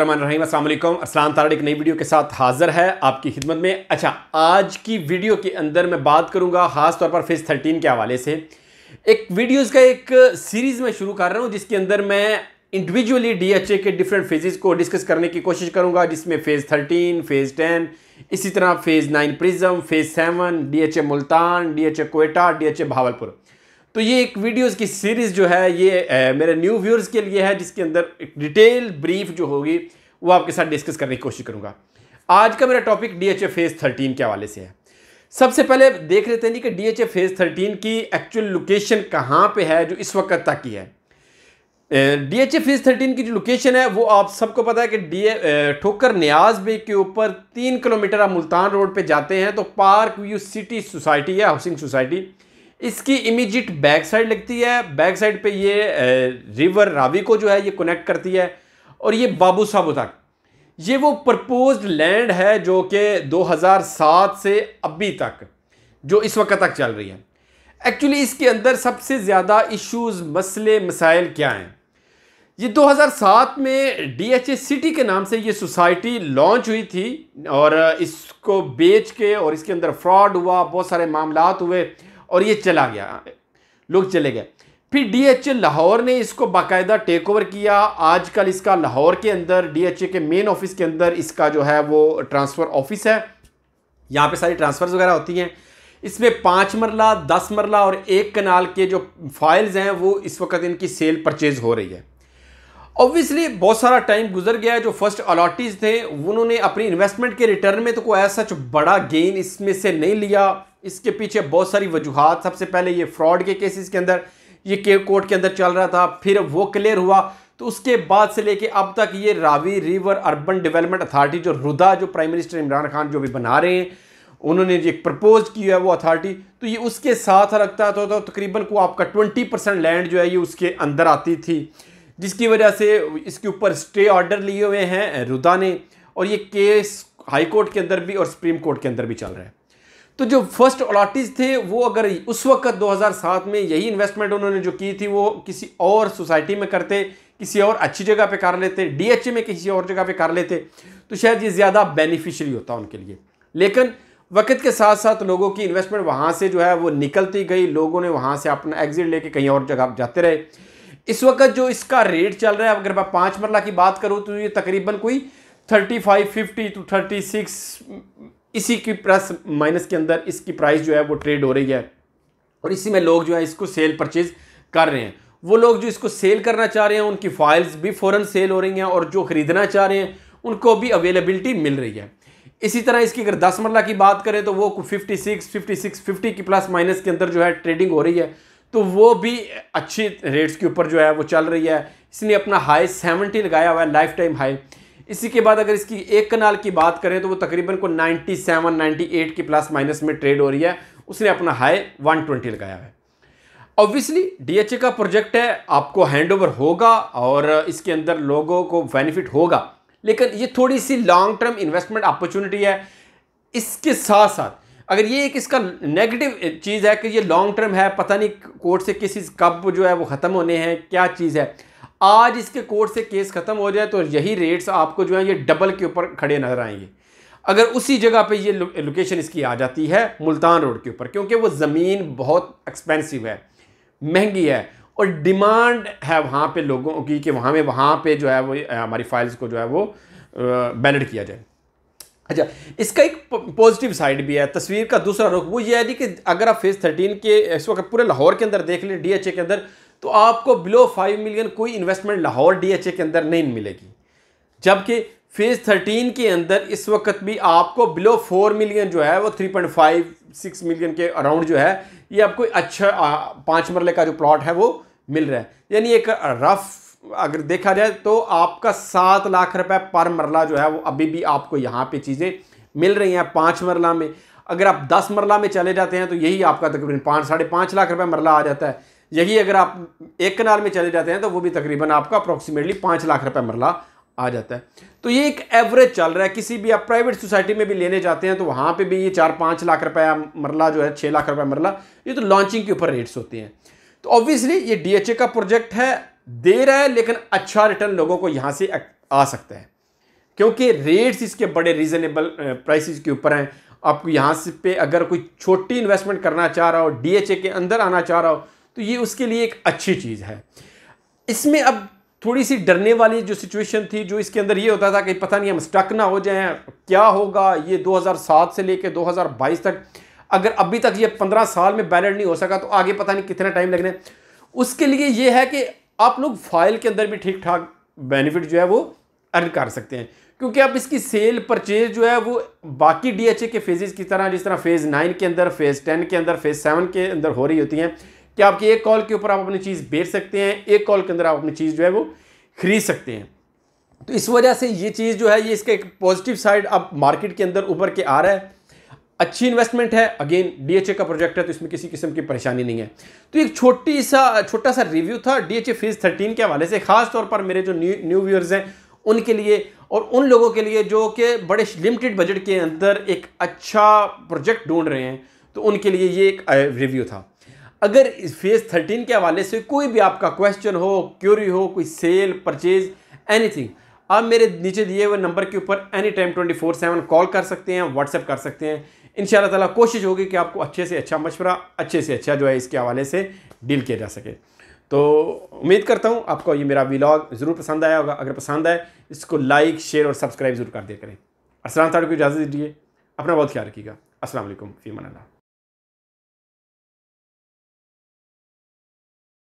रहीम असलम तारा एक नई वीडियो के साथ हाजिर है आपकी खिदमत में अच्छा आज की वीडियो के अंदर मैं बात करूंगा ख़ास तौर पर फेज़ थर्टीन के हवाले से एक वीडियोस का एक सीरीज़ में शुरू कर रहा हूं जिसके अंदर मैं इंडिविजुअली डीएचए के डिफरेंट फेजेस को डिस्कस करने की कोशिश करूंगा जिसमें फ़ेज़ थर्टीन फ़ेज़ टेन इसी तरह phase nine prism phase seven D H A Multan D H A Quetta D H A Bahawalpur तो ये एक वीडियोस की सीरीज़ जो है ये ए, मेरे न्यू व्यूअर्स के लिए है जिसके अंदर एक डिटेल ब्रीफ जो होगी वो आपके साथ डिस्कस करने की कोशिश करूंगा आज का मेरा topic D H phase thirteen के हवाले से है सबसे पहले देख लेते हैं कि डी एच फेज़ थर्टीन की एक्चुअल लोकेशन कहाँ पर है जो इस वक्त तक की है डी एच फेज़ थर्टीन की जो लोकेशन है वो आप सबको पता है कि डी ठोकर न्याज बे के ऊपर तीन किलोमीटर आप मुल्तान रोड पे जाते हैं तो पार्क व्यू सिटी सोसाइटी या हाउसिंग सोसाइटी इसकी इमीजिएट बैक साइड लगती है बैक साइड पे ये रिवर रावी को जो है ये कनेक्ट करती है और ये बाबू साबू तक ये वो प्रपोज लैंड है जो कि 2007 से अभी तक जो इस वक्त तक चल रही है एक्चुअली इसके अंदर सबसे ज़्यादा इश्यूज मसले मसाइल क्या हैं ये 2007 में डी एच सिटी के नाम से ये सोसाइटी लॉन्च हुई थी और इसको बेच के और इसके अंदर फ्रॉड हुआ बहुत सारे मामला हुए और ये चला गया लोग चले गए फिर डीएचए लाहौर ने इसको बाकायदा टेक ओवर किया आजकल इसका लाहौर के अंदर डीएचए के मेन ऑफिस के अंदर इसका जो है वो ट्रांसफ़र ऑफिस है यहाँ पे सारी ट्रांसफ़र्स वगैरह होती हैं इसमें पाँच मरला दस मरला और एक कनाल के जो फाइल्स हैं वो इस वक्त इनकी सेल परचेज़ हो रही है ऑब्वियसली बहुत सारा टाइम गुजर गया है जो फर्स्ट अलॉटीज थे उन्होंने अपनी इन्वेस्टमेंट के रिटर्न में तो कोई ऐसा सच बड़ा गेन इसमें से नहीं लिया इसके पीछे बहुत सारी वजूहत सबसे पहले ये फ्रॉड के केसेस के अंदर ये के कोर्ट के अंदर चल रहा था फिर वो क्लियर हुआ तो उसके बाद से लेके अब तक ये Ravi river urban development authority जो रुदा जो प्राइम मिनिस्टर इमरान खान जो भी बना रहे हैं उन्होंने जो प्रपोज किया है वो अथॉरिटी तो ये उसके साथ रखता था तो, तो तकरीबन को आपका ट्वेंटी परसेंट लैंड जो है ये उसके अंदर आती थी जिसकी वजह से इसके ऊपर स्टे ऑर्डर लिए हुए हैं रुदा ने और ये केस हाई कोर्ट के अंदर भी और सुप्रीम कोर्ट के अंदर भी चल रहा है तो जो फर्स्ट अलॉटीज थे वो अगर उस वक्त 2007 में यही इन्वेस्टमेंट उन्होंने जो की थी वो किसी और सोसाइटी में करते किसी और अच्छी जगह पे कर लेते डीएचए में किसी और जगह पे कर लेते तो शायद ये ज़्यादा बेनिफिशियरी होता उनके लिए लेकिन वक्त के साथ साथ लोगों की इन्वेस्टमेंट वहाँ से जो है वो निकलती गई लोगों ने वहाँ से अपना एग्जिट लेके कहीं और जगह जाते रहे इस वक्त जो इसका रेट चल रहा है अगर मैं पाँच मरला की बात करूँ तो ये तकरीबन कोई thirty five fifty two thirty six इसी की प्लस माइनस के अंदर इसकी प्राइस जो है वो ट्रेड हो रही है और इसी में लोग जो है इसको सेल परचेज़ कर रहे हैं वो लोग जो इसको सेल करना चाह रहे हैं उनकी फाइल्स भी फ़ौरन सेल हो रही हैं और जो ख़रीदना चाह रहे हैं उनको भी अवेलेबिलिटी मिल रही है इसी तरह इसकी अगर दस मरला की बात करें तो वो फिफ्टी सिक्स फिफ्टी की प्लस माइनस के अंदर जो है ट्रेडिंग हो रही है तो वो भी अच्छी रेट्स के ऊपर जो है वो चल रही है इसने अपना हाई सेवेंटी लगाया हुआ है लाइफ टाइम हाई इसी के बाद अगर इसकी एक कनाल की बात करें तो वो तकरीबन को 97, 98 की प्लस माइनस में ट्रेड हो रही है उसने अपना हाई 120 लगाया है ऑब्वियसली डीएचए का प्रोजेक्ट है आपको हैंडओवर होगा और इसके अंदर लोगों को बेनिफिट होगा लेकिन ये थोड़ी सी लॉन्ग टर्म इन्वेस्टमेंट अपॉर्चुनिटी है इसके साथ साथ अगर ये एक इसका नेगेटिव चीज़ है कि ये लॉन्ग टर्म है पता नहीं कोर्ट से केसेस कब जो है वो ख़त्म होने हैं क्या चीज़ है आज इसके कोर्ट से केस ख़त्म हो जाए तो यही रेट्स आपको जो है ये डबल के ऊपर खड़े नजर आएंगे अगर उसी जगह पे ये लोकेशन इसकी आ जाती है मुल्तान रोड के ऊपर क्योंकि वो ज़मीन बहुत एक्सपेंसिव है महंगी है और डिमांड है वहाँ पे लोगों की कि वहाँ में वहाँ पे जो है वो हमारी फाइल्स को जो है वो बैलड किया जाए अच्छा इसका एक पॉजिटिव साइड भी है तस्वीर का दूसरा रुख वो ये है जी कि अगर आप फेज़ थर्टीन के इस वक्त पूरे लाहौर के अंदर देख लें डीएचए के अंदर तो आपको बिलो फाइव मिलियन कोई इन्वेस्टमेंट लाहौर डीएचए के अंदर नहीं मिलेगी जबकि फेज़ थर्टीन के अंदर इस वक्त भी आपको बिलो फोर मिलियन जो है वो three point five six million के अराउंड जो है ये आपको अच्छा पाँच मरले का जो प्लॉट है वो मिल रहा है यानी एक रफ़ अगर देखा जाए तो आपका सात लाख रुपए पर मरला जो है वो अभी भी आपको यहाँ पे चीज़ें मिल रही हैं पाँच मरला में अगर आप दस मरला में चले जाते हैं तो यही आपका तकरीबन पाँच साढ़े पाँच लाख रुपए मरला आ जाता है यही अगर आप एक कनाल में चले जाते हैं तो वो भी तकरीबन आपका अप्रॉक्सीमेटली पाँच लाख रुपये मरला आ जाता है तो ये एक एवरेज चल रहा है किसी भी आप प्राइवेट सोसाइटी में भी लेने जाते हैं तो वहाँ पर भी ये चार पाँच लाख रुपया मरला जो है छः लाख रुपये मरला ये तो लॉन्चिंग के ऊपर रेट्स होते हैं तो ऑब्वियसली ये डीएचए का प्रोजेक्ट है दे रहा है लेकिन अच्छा रिटर्न लोगों को यहाँ से आ सकता है क्योंकि रेट्स इसके बड़े रीज़नेबल प्राइसेस के ऊपर हैं आपको यहाँ से पे अगर कोई छोटी इन्वेस्टमेंट करना चाह रहा हो डीएचए के अंदर आना चाह रहा हो तो ये उसके लिए एक अच्छी चीज़ है इसमें अब थोड़ी सी डरने वाली जो सिचुएशन थी जो इसके अंदर ये होता था कि पता नहीं हम स्टक ना हो जाएं क्या होगा ये 2007 से लेके 2022 तक अगर अभी तक ये 15 साल में बैलेट नहीं हो सका तो आगे पता नहीं कितना टाइम लगने उसके लिए ये है कि आप लोग फाइल के अंदर भी ठीक ठाक बेनिफिट जो है वो अर्न कर सकते हैं क्योंकि आप इसकी सेल परचेज जो है वो बाकी डीएचए के फेजेस की तरह जिस तरह फेज़ नाइन के अंदर फेज़ टेन के अंदर फेज़ सेवन के अंदर हो रही होती हैं कि आपकी एक कॉल के ऊपर आप अपनी चीज़ बेच सकते हैं एक कॉल के अंदर आप अपनी चीज़ जो है वो खरीद सकते हैं तो इस वजह से ये चीज़ जो है ये इसका एक पॉजिटिव साइड अब मार्केट के अंदर उभर के आ रहा है अच्छी इन्वेस्टमेंट है अगेन डीएचए का प्रोजेक्ट है तो इसमें किसी किस्म की परेशानी नहीं है तो एक छोटी सा छोटा सा रिव्यू था डीएचए फेज थर्टीन के हवाले से खास तौर पर मेरे जो न्यू न्यू व्यूअर्स हैं उनके लिए और उन लोगों के लिए जो कि बड़े लिमिटेड बजट के अंदर एक अच्छा प्रोजेक्ट ढूंढ रहे हैं तो उनके लिए ये एक रिव्यू था अगर फेज़ थर्टीन के हवाले से कोई भी आपका क्वेश्चन हो क्यूरी हो कोई सेल परचेज एनीथिंग आप मेरे नीचे दिए हुए नंबर के ऊपर any time twenty four seven call कर सकते हैं व्हाट्सएप कर सकते हैं इन ताला कोशिश होगी कि आपको अच्छे से अच्छा मशवरा अच्छे से अच्छा जो है इसके हवाले से डील किया जा सके तो उम्मीद करता हूँ आपको ये मेरा व्लाग ज़रूर पसंद आया होगा अगर पसंद आए इसको लाइक शेयर और सब्सक्राइब जरूर कर दिया करें असल को इजाज़त दीजिए अपना बहुत ख्याल रखिएगा असल फीमन